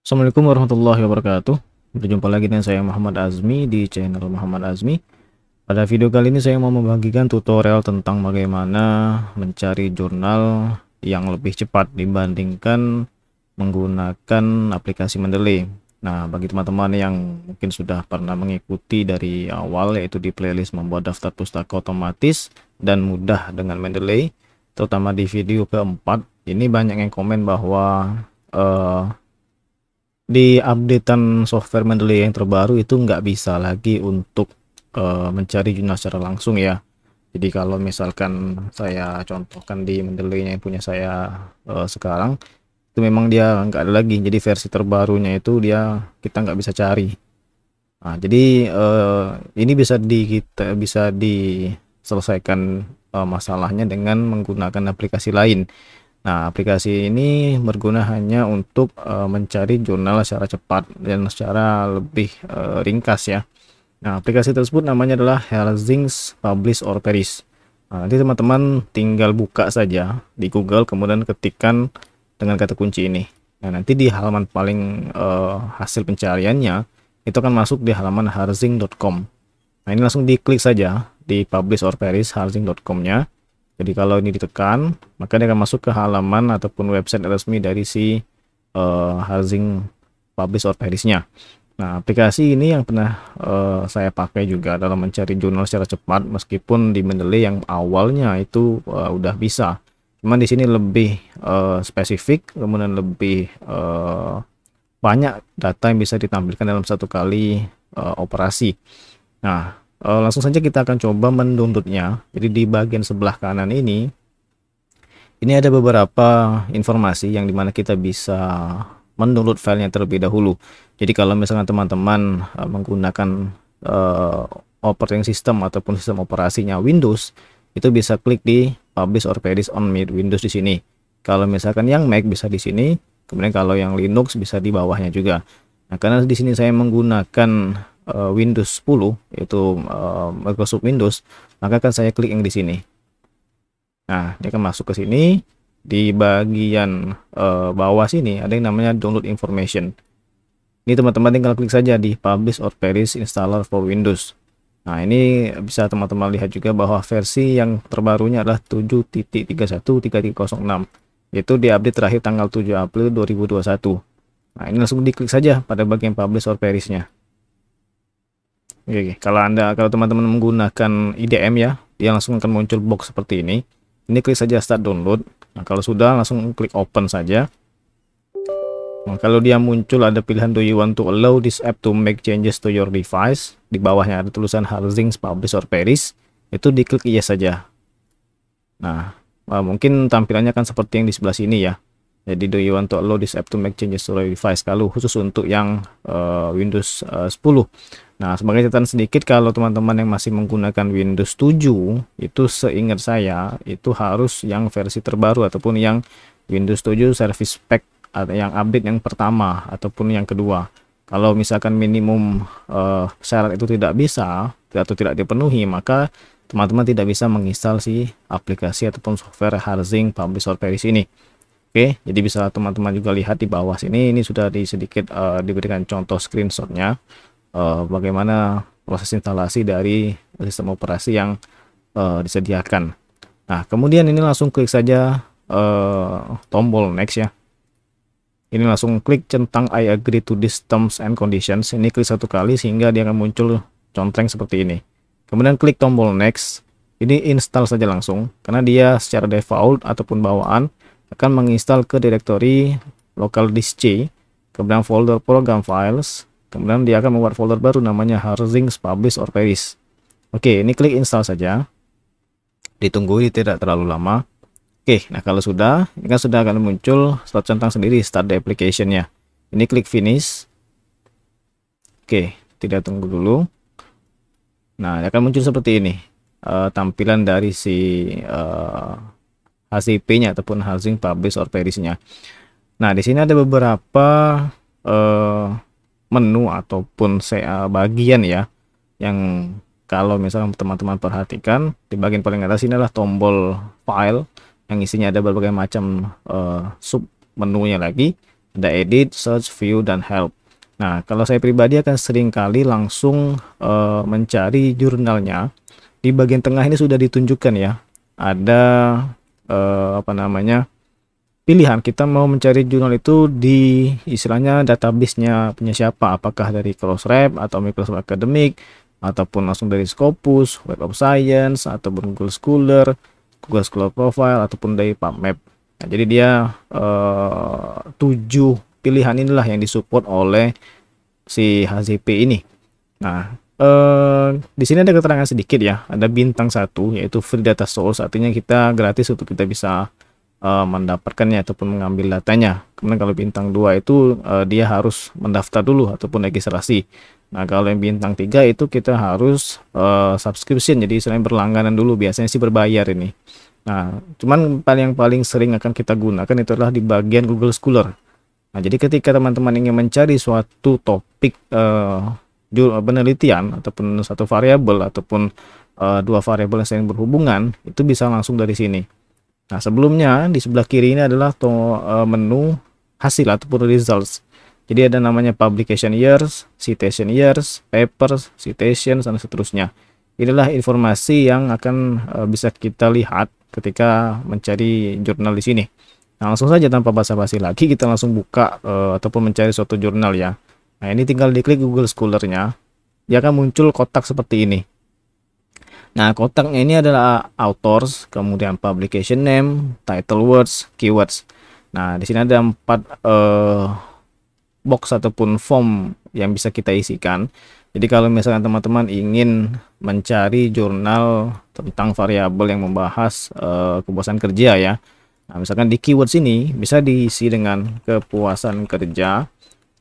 Assalamualaikum warahmatullahi wabarakatuh Berjumpa lagi dengan saya Muhammad Azmi di channel Muhammad Azmi Pada video kali ini saya mau membagikan tutorial tentang bagaimana mencari jurnal yang lebih cepat dibandingkan menggunakan aplikasi Mendeley Nah bagi teman-teman yang mungkin sudah pernah mengikuti dari awal yaitu di playlist membuat daftar pustaka otomatis dan mudah dengan Mendeley terutama di video keempat ini banyak yang komen bahwa uh, di updatean software Mendeley yang terbaru itu nggak bisa lagi untuk uh, mencari jurnal secara langsung ya. Jadi kalau misalkan saya contohkan di Mendeley yang punya saya uh, sekarang itu memang dia nggak ada lagi. Jadi versi terbarunya itu dia kita nggak bisa cari. Nah, jadi uh, ini bisa di kita bisa diselesaikan uh, masalahnya dengan menggunakan aplikasi lain. Nah, aplikasi ini berguna hanya untuk uh, mencari jurnal secara cepat dan secara lebih uh, ringkas ya. Nah, aplikasi tersebut namanya adalah Herzings Publish or Perish. Nah, nanti teman-teman tinggal buka saja di Google kemudian ketikkan dengan kata kunci ini. Nah, nanti di halaman paling uh, hasil pencariannya itu akan masuk di halaman harzing.com. Nah, ini langsung diklik saja di publish or perish harzing.com-nya. Jadi kalau ini ditekan, maka dia akan masuk ke halaman ataupun website resmi dari si uh, housing publish or perish Nah, aplikasi ini yang pernah uh, saya pakai juga dalam mencari jurnal secara cepat meskipun di Mendeley yang awalnya itu uh, udah bisa. Cuman di sini lebih uh, spesifik, kemudian lebih uh, banyak data yang bisa ditampilkan dalam satu kali uh, operasi. Nah, e, langsung saja kita akan coba mendownloadnya. jadi di bagian sebelah kanan ini ini ada beberapa informasi yang dimana kita bisa mendownload filenya terlebih dahulu jadi kalau misalnya teman-teman e, menggunakan e, operating system ataupun sistem operasinya Windows itu bisa klik di publish or paste on Windows di sini kalau misalkan yang Mac bisa di sini kemudian kalau yang Linux bisa di bawahnya juga Nah, karena di sini saya menggunakan uh, Windows 10 yaitu uh, Microsoft Windows maka akan saya klik yang di sini nah dia akan masuk ke sini di bagian uh, bawah sini ada yang namanya download information ini teman-teman tinggal klik saja di publish or perish installer for Windows Nah, ini bisa teman-teman lihat juga bahwa versi yang terbarunya adalah 7.31.3306, yaitu di update terakhir tanggal 7 April 2021. Nah, ini langsung diklik saja pada bagian publish or perish-nya. Oke, okay, kalau Anda kalau teman-teman menggunakan IDM ya, dia langsung akan muncul box seperti ini. Ini klik saja start download. Nah, kalau sudah langsung klik open saja. Nah, kalau dia muncul ada pilihan do you want to allow this app to make changes to your device. Di bawahnya ada tulisan Harzings Publish or Perish. Itu diklik yes saja. Nah, mungkin tampilannya akan seperti yang di sebelah sini ya. Jadi do you want to allow this app to make changes to your device kalau khusus untuk yang uh, Windows eh, uh, 10. Nah, sebagai catatan sedikit kalau teman-teman yang masih menggunakan Windows 7, itu seingat saya itu harus yang versi terbaru ataupun yang Windows 7 Service Pack atau yang update yang pertama ataupun yang kedua. Kalau misalkan minimum uh, syarat itu tidak bisa atau tidak dipenuhi, maka teman-teman tidak bisa menginstal si aplikasi ataupun software Harzing Publisher Paris ini. Oke, jadi bisa teman-teman juga lihat di bawah sini ini sudah di sedikit uh, diberikan contoh screenshotnya uh, bagaimana proses instalasi dari sistem operasi yang uh, disediakan. Nah, kemudian ini langsung klik saja uh, tombol next ya. Ini langsung klik centang I agree to these terms and conditions. Ini klik satu kali sehingga dia akan muncul contreng seperti ini. Kemudian klik tombol next. Ini install saja langsung karena dia secara default ataupun bawaan akan menginstal ke direktori local disk C, kemudian folder program files, Kemudian dia akan membuat folder baru namanya Harzings Publish or Paris. Oke, ini klik install saja. Ditunggu ini tidak terlalu lama. Oke, nah kalau sudah, ini kan sudah akan muncul start centang sendiri start the application-nya. Ini klik finish. Oke, tidak tunggu dulu. Nah, akan muncul seperti ini. Uh, tampilan dari si uh, eh, HCP-nya ataupun Housing Publish or paris nya Nah, di sini ada beberapa uh, menu ataupun bagian ya yang hmm. kalau misalnya teman-teman perhatikan di bagian paling atas ini adalah tombol file yang isinya ada berbagai macam uh, sub menunya lagi ada edit, search, view, dan help nah kalau saya pribadi akan seringkali langsung uh, mencari jurnalnya di bagian tengah ini sudah ditunjukkan ya ada uh, apa namanya pilihan kita mau mencari jurnal itu di istilahnya database-nya punya siapa apakah dari Crossref atau Microsoft Academic ataupun langsung dari Scopus, Web of Science ataupun Google Scholar, Google Scholar Profile ataupun dari PubMed. Nah, jadi dia eh, tujuh pilihan inilah yang disupport oleh si HZP ini. Nah, eh, di sini ada keterangan sedikit ya, ada bintang satu yaitu free data source, artinya kita gratis untuk kita bisa uh, mendapatkannya ataupun mengambil datanya. Kemudian kalau bintang 2 itu uh, dia harus mendaftar dulu ataupun registrasi. Nah, kalau yang bintang 3 itu kita harus uh, subscription jadi selain berlangganan dulu biasanya sih berbayar ini. Nah, cuman paling yang paling sering akan kita gunakan itu adalah di bagian Google Scholar. Nah, jadi ketika teman-teman ingin mencari suatu topik uh, penelitian ataupun satu variabel ataupun uh, dua variabel yang saling berhubungan, itu bisa langsung dari sini. Nah, sebelumnya di sebelah kiri ini adalah to, eh, menu hasil ataupun results. Jadi ada namanya publication years, citation years, papers, citations dan seterusnya. Inilah informasi yang akan eh, bisa kita lihat ketika mencari jurnal di sini. Nah, langsung saja tanpa basa-basi lagi kita langsung buka uh, ataupun mencari suatu jurnal ya. Nah, ini tinggal diklik Google Scholar-nya. Dia akan muncul kotak seperti ini. Nah, kotak ini adalah authors, kemudian publication name, title words, keywords. Nah, di sini ada empat uh, box ataupun form yang bisa kita isikan. Jadi kalau misalkan teman-teman ingin mencari jurnal tentang variabel yang membahas uh, kepuasan kerja ya. Nah, misalkan di keywords ini bisa diisi dengan kepuasan kerja.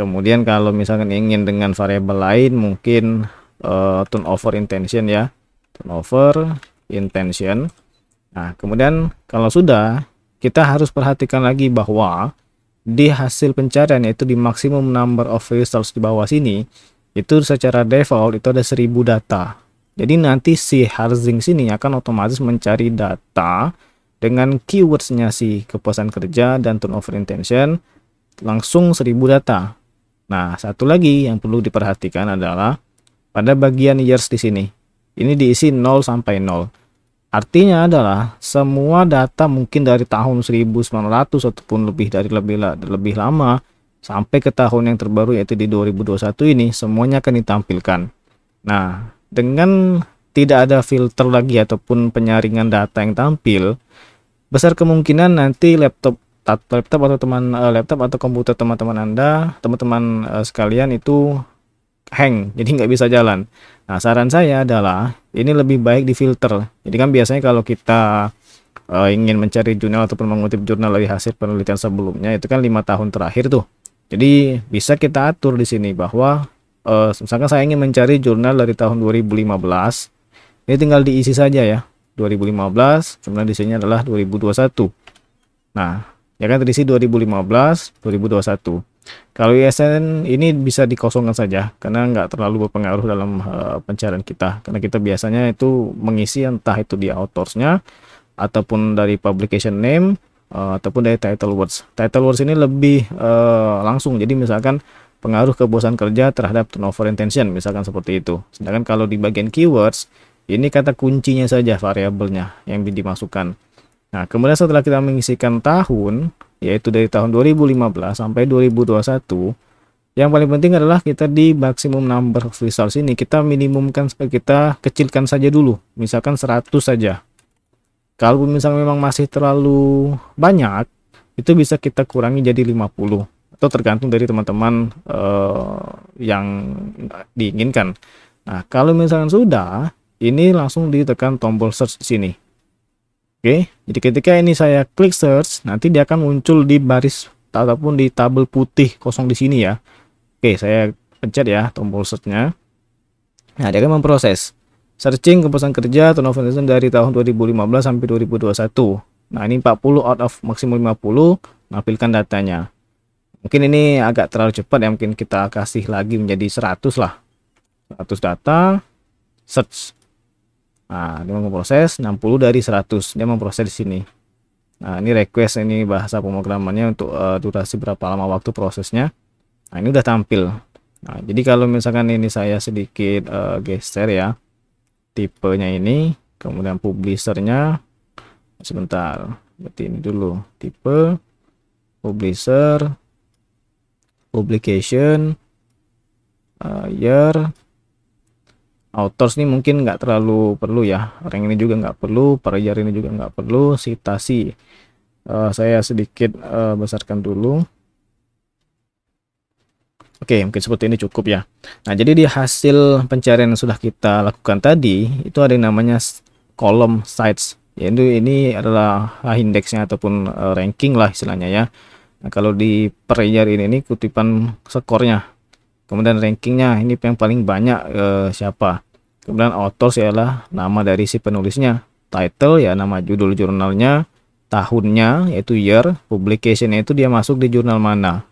Kemudian kalau misalkan ingin dengan variabel lain mungkin uh, turnover intention ya turnover intention nah kemudian kalau sudah kita harus perhatikan lagi bahwa di hasil pencarian yaitu di maximum number of results di bawah sini itu secara default itu ada 1000 data jadi nanti si Harzing sini akan otomatis mencari data dengan keywordsnya si kepuasan kerja dan turnover intention langsung 1000 data. Nah, satu lagi yang perlu diperhatikan adalah pada bagian years di sini. Ini diisi 0 sampai 0. Artinya adalah semua data mungkin dari tahun 1900 ataupun lebih dari lebih lebih lama sampai ke tahun yang terbaru yaitu di 2021 ini semuanya akan ditampilkan. Nah, dengan tidak ada filter lagi ataupun penyaringan data yang tampil, besar kemungkinan nanti laptop laptop atau teman eh, laptop atau komputer teman-teman Anda, teman-teman eh, sekalian itu hang, jadi nggak bisa jalan. Nah, saran saya adalah ini lebih baik di filter. Jadi kan biasanya kalau kita uh, ingin mencari jurnal ataupun mengutip jurnal dari hasil penelitian sebelumnya itu kan lima tahun terakhir tuh. Jadi bisa kita atur di sini bahwa uh, misalkan saya ingin mencari jurnal dari tahun 2015, ini tinggal diisi saja ya. 2015, kemudian di sini adalah 2021. Nah, ya kan terisi 2015, 2021. Kalau ISN ini bisa dikosongkan saja karena nggak terlalu berpengaruh dalam uh, pencarian kita karena kita biasanya itu mengisi entah itu di outdoorsnya ataupun dari publication name uh, ataupun dari title words. Title words ini lebih uh, langsung jadi misalkan pengaruh kebosan kerja terhadap turnover intention misalkan seperti itu. Sedangkan kalau di bagian keywords ini kata kuncinya saja variabelnya yang dimasukkan. Nah, kemudian setelah kita mengisikan tahun, yaitu dari tahun 2015 sampai 2021 yang paling penting adalah kita di maximum number of results ini kita minimumkan kita kecilkan saja dulu misalkan 100 saja kalau misalnya memang masih terlalu banyak itu bisa kita kurangi jadi 50 atau tergantung dari teman-teman uh, yang diinginkan nah kalau misalkan sudah ini langsung ditekan tombol search di sini Oke, jadi ketika ini saya klik search, nanti dia akan muncul di baris ataupun di tabel putih kosong di sini ya. Oke, saya pencet ya tombol searchnya. Nah, dia akan memproses searching keputusan kerja turnover season dari tahun 2015 sampai 2021. Nah, ini 40 out of maksimum 50, nampilkan datanya. Mungkin ini agak terlalu cepat ya, mungkin kita kasih lagi menjadi 100 lah. 100 data, search. Nah, dia memproses 60 dari 100. Dia memproses di sini. Nah, ini request ini bahasa pemrogramannya untuk uh, durasi berapa lama waktu prosesnya. Nah, ini udah tampil. Nah, jadi kalau misalkan ini saya sedikit uh, geser ya. Tipenya ini, kemudian publishernya sebentar. Berarti ini dulu tipe publisher publication uh, year Authors nih mungkin nggak terlalu perlu ya. ring ini juga nggak perlu, parajar ini juga nggak perlu, sitasi Uh, eh, saya sedikit uh, besarkan dulu. Oke, mungkin seperti ini cukup ya. Nah, jadi di hasil pencarian yang sudah kita lakukan tadi, itu ada yang namanya kolom sites. Yaitu ini adalah indeksnya ataupun eh, ranking lah istilahnya ya. Nah, kalau di per ini, ini kutipan skornya kemudian rankingnya ini yang paling banyak eh, siapa kemudian author ialah nama dari si penulisnya title ya nama judul jurnalnya tahunnya yaitu year publication itu dia masuk di jurnal mana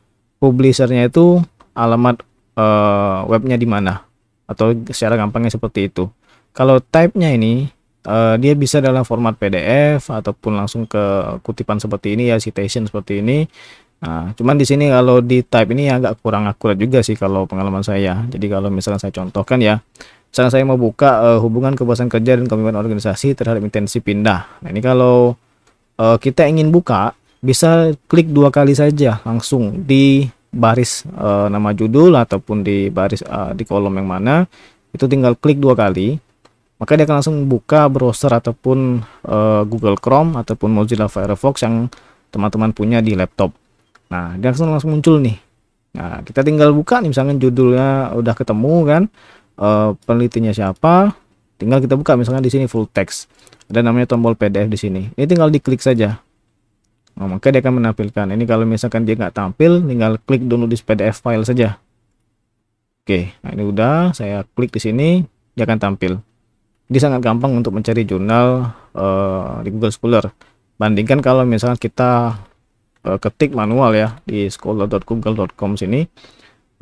publishernya itu alamat e, webnya di mana atau secara gampangnya seperti itu kalau type-nya ini uh, dia bisa dalam format PDF ataupun langsung ke kutipan seperti ini ya citation seperti ini Nah, cuman di sini kalau di type ini ya agak kurang akurat juga sih kalau pengalaman saya. Jadi kalau misalnya saya contohkan ya, misalnya saya mau buka uh, hubungan kepuasan kerja dan komitmen organisasi terhadap intensi pindah. Nah, ini kalau uh, kita ingin buka bisa klik dua kali saja langsung di baris uh, nama judul ataupun di baris uh, di kolom yang mana itu tinggal klik dua kali maka dia akan langsung buka browser ataupun uh, Google Chrome ataupun Mozilla Firefox yang teman-teman punya di laptop. Nah, dia langsung, langsung muncul nih. Nah, kita tinggal buka nih misalnya judulnya udah ketemu kan uh, penelitinya siapa, tinggal kita buka misalnya di sini full text. Ada namanya tombol PDF di sini. Ini tinggal diklik saja. Nah, maka dia akan menampilkan. Ini kalau misalkan dia nggak tampil, tinggal klik dulu di PDF file saja. Oke, nah ini udah saya klik di sini, dia akan tampil. Ini sangat gampang untuk mencari jurnal uh, di Google Scholar. Bandingkan kalau misalnya kita Eh, ketik manual ya di sekolah.google.com sini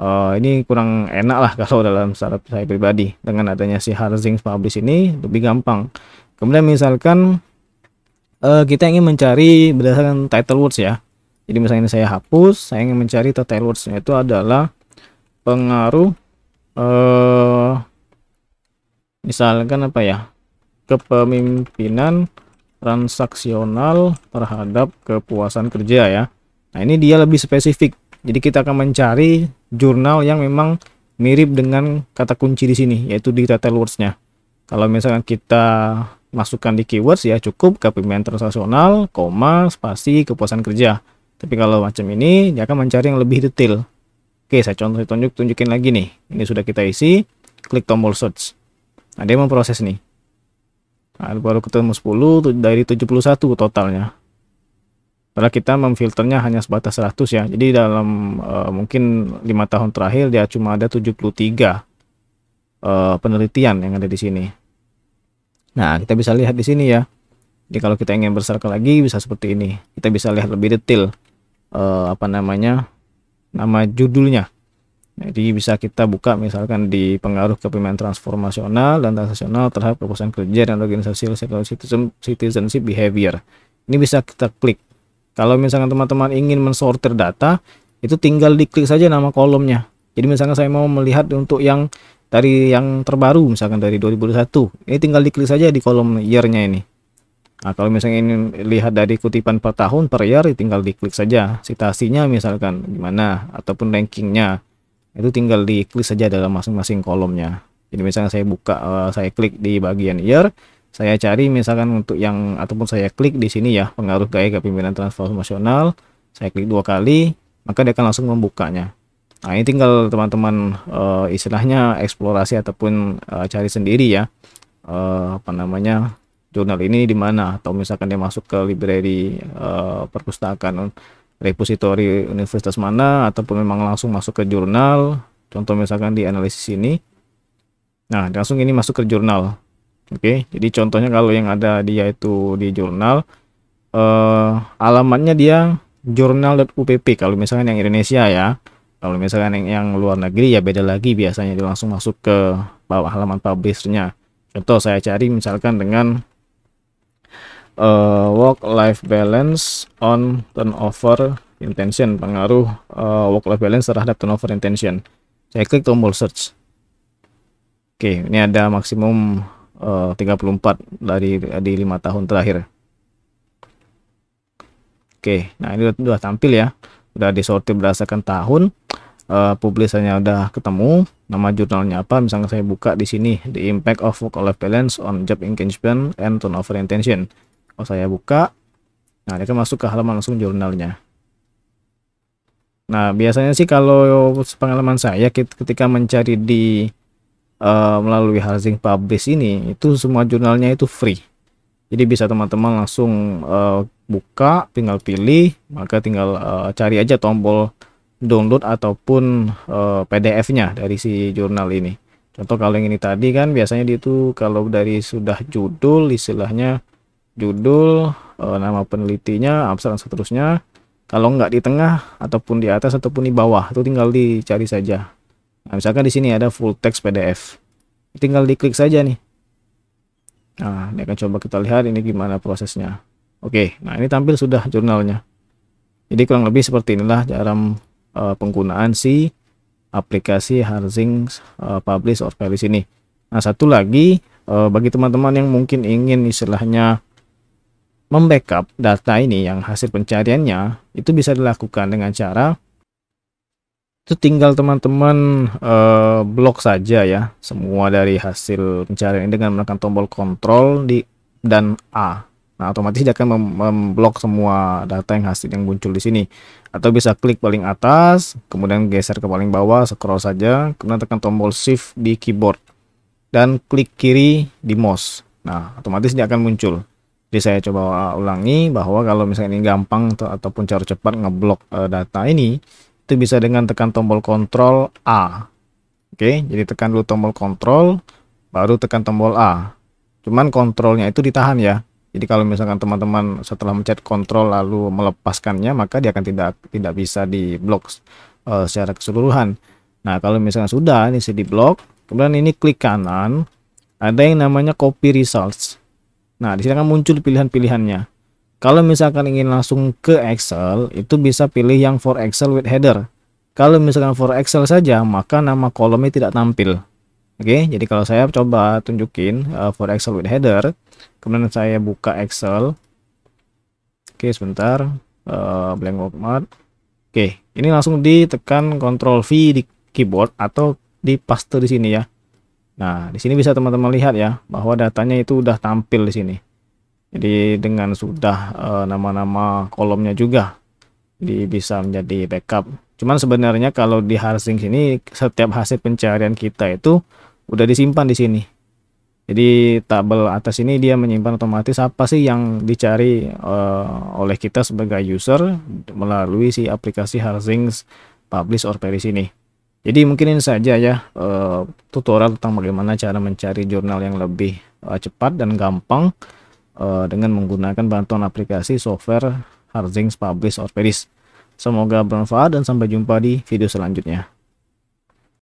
uh, ini kurang enak lah kalau dalam startup saya pribadi dengan adanya si harzing Publish ini lebih gampang kemudian misalkan uh, kita ingin mencari berdasarkan title words ya jadi misalnya saya hapus saya ingin mencari title words itu adalah pengaruh uh, misalkan apa ya kepemimpinan transaksional terhadap kepuasan kerja ya. Nah, ini dia lebih spesifik. Jadi kita akan mencari jurnal yang memang mirip dengan kata kunci di sini yaitu di title words-nya. Kalau misalkan kita masukkan di keywords ya cukup kepemimpinan transaksional, koma, spasi, kepuasan kerja. Tapi kalau macam ini dia akan mencari yang lebih detail. Oke, saya contoh tunjuk tunjukin lagi nih. Ini sudah kita isi, klik tombol search. Nah, dia memproses nih. Nah, baru ketemu 10 dari 71 totalnya. Padahal kita memfilternya hanya sebatas 100 ya. Jadi dalam uh, mungkin 5 tahun terakhir dia cuma ada 73 uh, eh, penelitian yang ada di sini. Nah, kita bisa lihat di sini ya. Jadi kalau kita ingin berserkel lagi bisa seperti ini. Kita bisa lihat lebih detail uh, apa namanya? nama judulnya. Jadi bisa kita buka misalkan di pengaruh kepemimpinan transformasional dan transaksional terhadap perusahaan kerja dan organisasi citizenship behavior. Ini bisa kita klik. Kalau misalkan teman-teman ingin mensortir data, itu tinggal diklik saja nama kolomnya. Jadi misalkan saya mau melihat untuk yang dari yang terbaru misalkan dari 2021, ini tinggal diklik saja di kolom year-nya ini. Nah, kalau misalnya ini lihat dari kutipan per tahun per year, tinggal diklik saja. Citasinya misalkan gimana, ataupun rankingnya itu tinggal di klik saja dalam masing-masing kolomnya jadi misalnya saya buka eh, saya klik di bagian year saya cari misalkan untuk yang ataupun saya klik di sini ya pengaruh gaya kepemimpinan transformasional saya klik dua kali maka dia akan langsung membukanya nah ini tinggal teman-teman eh, istilahnya eksplorasi ataupun eh, cari sendiri ya apa namanya jurnal ini di mana atau misalkan dia masuk ke library perpustakaan Repository universitas mana ataupun memang langsung masuk ke jurnal contoh misalkan di analisis ini nah langsung ini masuk ke jurnal oke okay? jadi contohnya kalau yang ada dia itu di jurnal eh, alamatnya dia jurnal.upp kalau misalkan yang Indonesia ya kalau misalkan yang, yang luar negeri ya beda lagi biasanya dia langsung masuk ke bawah halaman publishernya contoh saya cari misalkan dengan uh, work life balance on turnover intention pengaruh uh, work life balance terhadap turnover intention saya klik tombol search oke okay, ini ada maksimum e, uh, 34 dari di lima tahun terakhir oke okay, nah ini sudah tampil ya sudah disortir berdasarkan tahun uh, e, publisannya udah ketemu nama jurnalnya apa misalnya saya buka di sini the impact of work life balance on job engagement and turnover intention oh saya buka, nah dia kan masuk ke halaman langsung jurnalnya. Nah, biasanya sih kalau pengalaman saya ketika mencari di uh, melalui Housing Publish ini, itu semua jurnalnya itu free. Jadi bisa teman-teman langsung uh, buka, tinggal pilih, maka tinggal uh, cari aja tombol download ataupun uh, PDF-nya dari si jurnal ini. Contoh kalau yang ini tadi kan biasanya itu kalau dari sudah judul istilahnya judul, uh, nama penelitinya, abstrak dan seterusnya. Kalau nggak di tengah ataupun di atas ataupun di bawah itu tinggal dicari saja. Nah, misalkan di sini ada full text PDF. Tinggal diklik saja nih. Nah, ini akan coba kita lihat ini gimana prosesnya. Oke, nah ini tampil sudah jurnalnya. Jadi kurang lebih seperti inilah cara uh, eh, penggunaan si aplikasi Harzing uh, Publish or Publish ini. Nah, satu lagi uh, bagi teman-teman yang mungkin ingin istilahnya membackup data ini yang hasil pencariannya itu bisa dilakukan dengan cara itu tinggal teman-teman uh, blok saja ya semua dari hasil pencarian dengan menekan tombol kontrol di dan A. Nah, otomatis dia akan mem memblok semua data yang hasil yang muncul di sini. Atau bisa klik paling atas, kemudian geser ke paling bawah, scroll saja, kemudian tekan tombol shift di keyboard dan klik kiri di mouse. Nah, otomatis dia akan muncul. Jadi saya coba ulangi bahwa kalau misalnya ini gampang atau, ataupun cara cepat ngeblok uh, data ini itu bisa dengan tekan tombol Ctrl A. Oke, jadi tekan dulu tombol Ctrl, baru tekan tombol A. Cuman kontrolnya itu ditahan ya. Jadi kalau misalkan teman-teman setelah mencet kontrol lalu melepaskannya maka dia akan tidak tidak bisa diblok uh, secara keseluruhan. Nah, kalau misalkan sudah ini sudah diblok, kemudian ini klik kanan ada yang namanya copy results. Nah, di sini akan muncul pilihan-pilihannya. Kalau misalkan ingin langsung ke Excel, itu bisa pilih yang for Excel with header. Kalau misalkan for Excel saja, maka nama kolomnya tidak tampil. Oke, jadi kalau saya coba tunjukin uh, for Excel with header, kemudian saya buka Excel. Oke, sebentar. Uh, blank format. Oke, ini langsung ditekan Ctrl V di keyboard atau di paste di sini ya. Nah, di sini bisa teman-teman lihat ya bahwa datanya itu udah tampil di sini. Jadi dengan sudah eh, nama-nama e, kolomnya juga jadi bisa menjadi backup. Cuman sebenarnya kalau di harsing sini setiap hasil pencarian kita itu udah disimpan di sini. Jadi tabel atas ini dia menyimpan otomatis apa sih yang dicari e, oleh kita sebagai user melalui si aplikasi harsing publish or perish ini. Jadi mungkin ini saja ya uh, tutorial tentang bagaimana cara mencari jurnal yang lebih uh, cepat dan gampang uh, dengan menggunakan bantuan aplikasi software Harzings Publish or Peris. Semoga bermanfaat dan sampai jumpa di video selanjutnya.